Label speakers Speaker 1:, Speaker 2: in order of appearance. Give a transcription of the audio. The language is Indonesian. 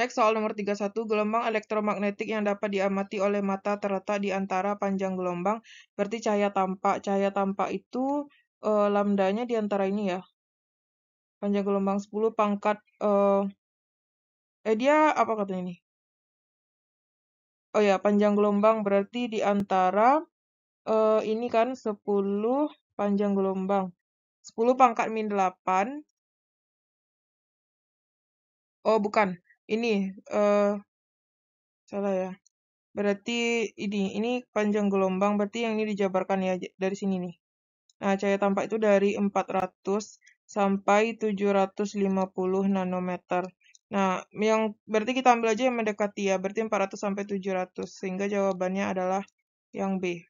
Speaker 1: Next soal nomor 31, gelombang elektromagnetik yang dapat diamati oleh mata terletak di antara panjang gelombang, berarti cahaya tampak. Cahaya tampak itu e, lambdanya di
Speaker 2: antara ini ya. Panjang gelombang 10 pangkat e, eh dia apa katanya ini? Oh ya, panjang gelombang berarti di antara e, ini kan 10 panjang gelombang. 10 pangkat min 8. Oh, bukan ini uh, salah ya berarti ini ini
Speaker 1: panjang gelombang berarti yang ini dijabarkan ya dari sini nih nah cahaya tampak itu dari 400 sampai 750 nanometer nah yang
Speaker 2: berarti kita ambil aja yang mendekati ya berarti 400 sampai 700 sehingga jawabannya adalah yang B